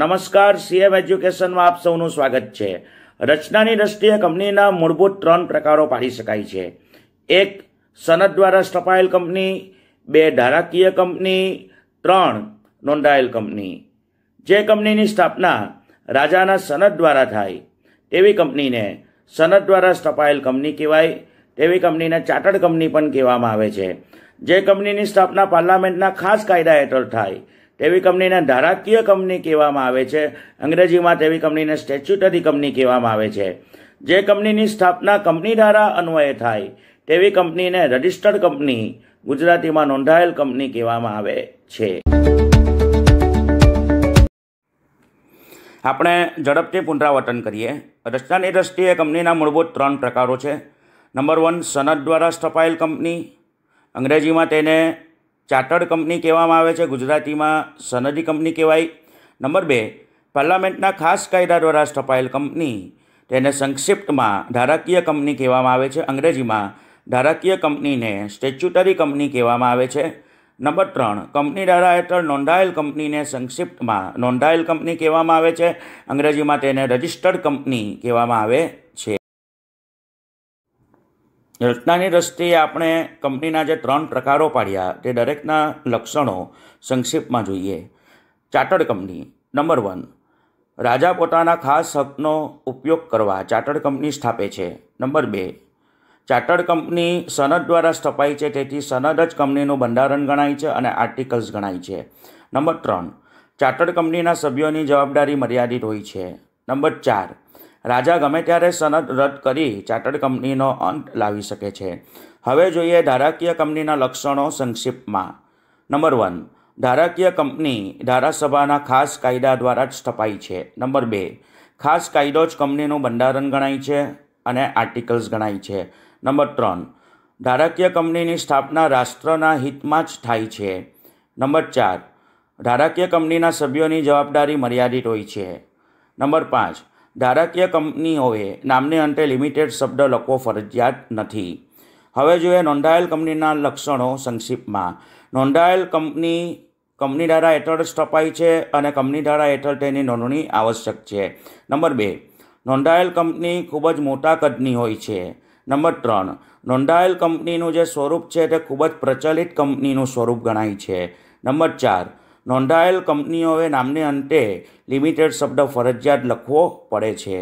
નમસ્કાર સીએમ એજ્યુકેશનમાં આપ સૌનું સ્વાગત છે રચનાની દ્રષ્ટિએ કંપનીના મૂળભૂત ત્રણ પ્રકારો પાડી શકાય છે એક સનદ દ્વારા સ્થપાયેલ કંપની બે ધારાકીય કંપની ત્રણ નોંધાયેલ કંપની જે કંપનીની સ્થાપના રાજાના સનદ દ્વારા થાય તેવી કંપનીને સનદ દ્વારા સ્થપાયેલ કંપની કહેવાય તેવી કંપનીને ચાર્ટર્ડ કંપની પણ કહેવામાં આવે છે જે કંપનીની સ્થાપના પાર્લામેન્ટના ખાસ કાયદા હેઠળ થાય તેવી કંપનીને ધારાકીય કંપની કહેવામાં આવે છે અંગ્રેજીમાં તેવી કંપનીને સ્ટેચ્યુટરી કંપની કહેવામાં આવે છે જે કંપનીની સ્થાપના કંપની દ્વારા અન્વયે થાય તેવી કંપનીને રજિસ્ટર્ડ કંપની ગુજરાતીમાં નોંધાયેલ કંપની કહેવામાં આવે છે આપણે ઝડપથી પુનરાવર્તન કરીએ રચનાની દ્રષ્ટિએ કંપનીના મૂળભૂત ત્રણ પ્રકારો છે નંબર વન સનદ દ્વારા સ્થપાયેલ કંપની અંગ્રેજીમાં તેને ચાર્ટર્ડ કંપની કહેવામાં આવે છે ગુજરાતીમાં સનદી કંપની કહેવાય નંબર બે પાર્લામેન્ટના ખાસ કાયદા દ્વારા સ્થપાયેલ કંપની તેને સંક્ષિપ્તમાં ધારાકીય કંપની કહેવામાં આવે છે અંગ્રેજીમાં ધારાકીય કંપનીને સ્ટેચ્યુટરી કંપની કહેવામાં આવે છે નંબર ત્રણ કંપની ધારા હેઠળ નોંધાયેલ કંપનીને સંક્ષિપ્તમાં નોંધાયેલ કંપની કહેવામાં આવે છે અંગ્રેજીમાં તેને રજિસ્ટર્ડ કંપની કહેવામાં આવે છે રચનાની દ્રષ્ટિએ આપણે કંપનીના જે ત્રણ પ્રકારો પાડ્યા તે દરેકના લક્ષણો સંક્ષિપ્તમાં જોઈએ ચાર્ટર્ડ કંપની નંબર વન રાજા પોતાના ખાસ હકનો ઉપયોગ કરવા ચાર્ટર્ડ કંપની સ્થાપે છે નંબર બે ચાર્ટર્ડ કંપની સનદ દ્વારા સ્થપાઈ છે તેથી સનદ જ કંપનીનું બંધારણ ગણાય છે અને આર્ટિકલ્સ ગણાય છે નંબર ત્રણ ચાર્ટર્ડ કંપનીના સભ્યોની જવાબદારી મર્યાદિત હોય છે નંબર ચાર રાજા ગમે ત્યારે સનદ રદ કરી ચાર્ટર્ડ કંપનીનો અંત લાવી શકે છે હવે જોઈએ ધારાકીય કંપનીના લક્ષણો સંક્ષિપ્તમાં નંબર વન ધારાકીય કંપની ધારાસભાના ખાસ કાયદા દ્વારા જ સ્થપાઈ છે નંબર બે ખાસ કાયદો જ કંપનીનું બંધારણ ગણાય છે અને આર્ટિકલ્સ ગણાય છે નંબર ત્રણ ધારાકીય કંપનીની સ્થાપના રાષ્ટ્રના હિતમાં જ થાય છે નંબર ચાર ધારાકીય કંપનીના સભ્યોની જવાબદારી મર્યાદિત હોય છે નંબર પાંચ ધારકીય કંપનીઓએ નામને અંતે લિમિટેડ શબ્દ લખવો ફરજિયાત નથી હવે જોઈએ નોંધાયેલ કંપનીના લક્ષણો સંક્ષિપ્તમાં નોંધાયેલ કંપની કંપની ધારા હેઠળ સ્થપાઈ છે અને કંપની ધારા હેઠળ તેની નોંધણી આવશ્યક છે નંબર બે નોંધાયેલ કંપની ખૂબ જ મોટા કદની હોય છે નંબર ત્રણ નોંધાયેલ કંપનીનું જે સ્વરૂપ છે તે ખૂબ જ પ્રચલિત કંપનીનું સ્વરૂપ ગણાય છે નંબર ચાર નોંધાયેલ કંપનીઓએ નામને અંતે લિમિટેડ શબ્દ ફરજિયાત લખવો પડે છે